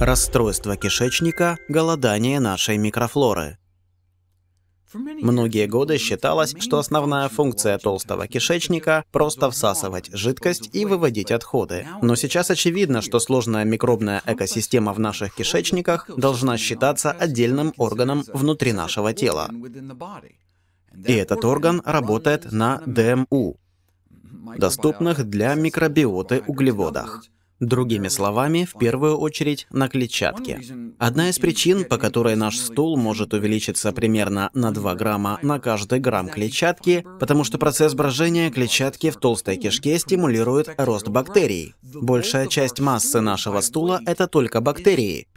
Расстройство кишечника, голодание нашей микрофлоры. Многие годы считалось, что основная функция толстого кишечника – просто всасывать жидкость и выводить отходы. Но сейчас очевидно, что сложная микробная экосистема в наших кишечниках должна считаться отдельным органом внутри нашего тела. И этот орган работает на ДМУ, доступных для микробиоты углеводах. Другими словами, в первую очередь на клетчатке. Одна из причин, по которой наш стул может увеличиться примерно на 2 грамма на каждый грамм клетчатки, потому что процесс брожения клетчатки в толстой кишке стимулирует рост бактерий. Большая часть массы нашего стула – это только бактерии.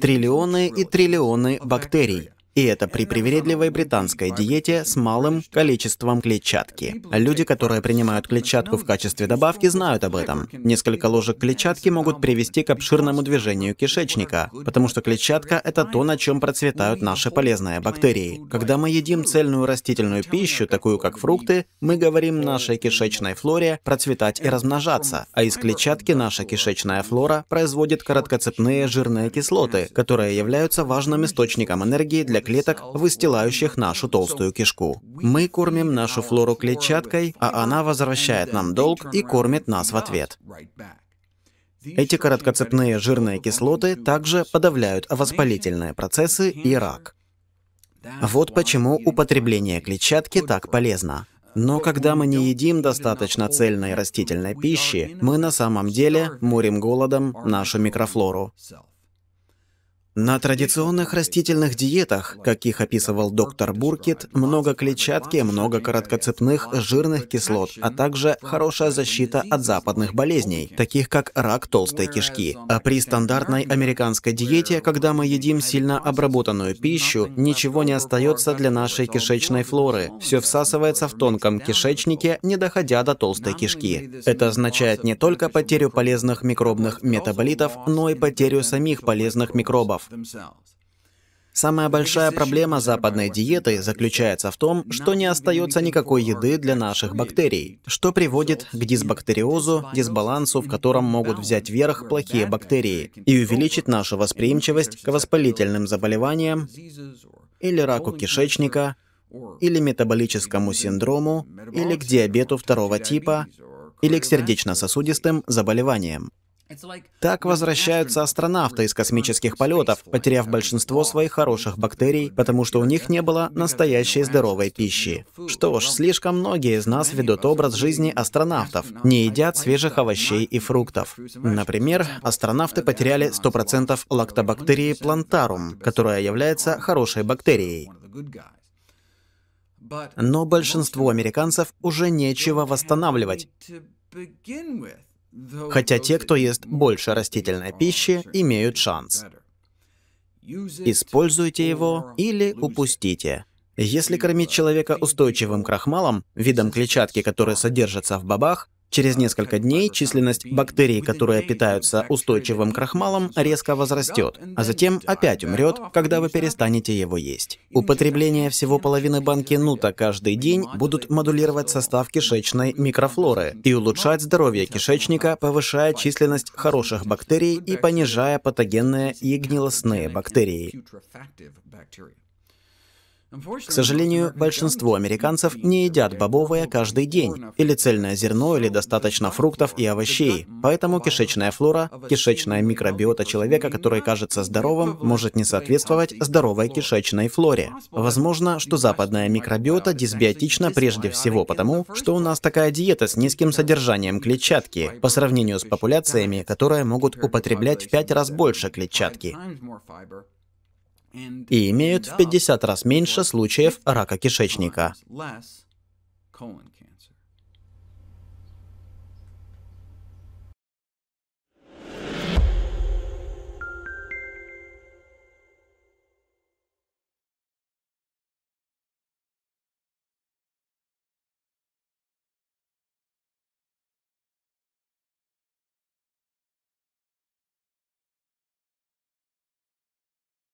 Триллионы и триллионы бактерий. И это при привередливой британской диете с малым количеством клетчатки. Люди, которые принимают клетчатку в качестве добавки, знают об этом. Несколько ложек клетчатки могут привести к обширному движению кишечника, потому что клетчатка – это то, на чем процветают наши полезные бактерии. Когда мы едим цельную растительную пищу, такую как фрукты, мы говорим нашей кишечной флоре процветать и размножаться, а из клетчатки наша кишечная флора производит короткоцепные жирные кислоты, которые являются важным источником энергии для клеток, выстилающих нашу толстую кишку. Мы кормим нашу флору клетчаткой, а она возвращает нам долг и кормит нас в ответ. Эти короткоцепные жирные кислоты также подавляют воспалительные процессы и рак. Вот почему употребление клетчатки так полезно. Но когда мы не едим достаточно цельной растительной пищи, мы на самом деле морим голодом нашу микрофлору. На традиционных растительных диетах, каких описывал доктор Буркет, много клетчатки, много короткоцепных жирных кислот, а также хорошая защита от западных болезней, таких как рак толстой кишки. А при стандартной американской диете, когда мы едим сильно обработанную пищу, ничего не остается для нашей кишечной флоры. Все всасывается в тонком кишечнике, не доходя до толстой кишки. Это означает не только потерю полезных микробных метаболитов, но и потерю самих полезных микробов гормонов. Самая большая проблема западной диеты заключается в том, что не остается никакой еды для наших бактерий, что приводит к дисбактериозу, дисбалансу, в котором могут взять верх плохие бактерии и увеличить нашу восприимчивость к воспалительным заболеваниям или раку кишечника, или метаболическому синдрому, или к диабету второго типа, или к сердечно-сосудистым заболеваниям. Так возвращаются астронавты из космических полетов, потеряв большинство своих хороших бактерий, потому что у них не было настоящей здоровой пищи. Что ж, слишком многие из нас ведут образ жизни астронавтов, не едят свежих овощей и фруктов. Например, астронавты потеряли 100% лактобактерии плантарум, которая является хорошей бактерией. Но большинству американцев уже нечего восстанавливать. Хотя те, кто ест больше растительной пищи, имеют шанс. Используйте его или упустите. Если кормить человека устойчивым крахмалом, видом клетчатки, который содержится в бобах, Через несколько дней численность бактерий, которые питаются устойчивым крахмалом, резко возрастет, а затем опять умрет, когда вы перестанете его есть. Употребление всего половины банки нута каждый день будут модулировать состав кишечной микрофлоры и улучшать здоровье кишечника, повышая численность хороших бактерий и понижая патогенные и гнилостные бактерии. К сожалению, большинство американцев не едят бобовое каждый день, или цельное зерно, или достаточно фруктов и овощей. Поэтому кишечная флора, кишечная микробиота человека, который кажется здоровым, может не соответствовать здоровой кишечной флоре. Возможно, что западная микробиота дисбиотична прежде всего потому, что у нас такая диета с низким содержанием клетчатки по сравнению с популяциями, которые могут употреблять в пять раз больше клетчатки и имеют в 50 раз меньше случаев рака кишечника.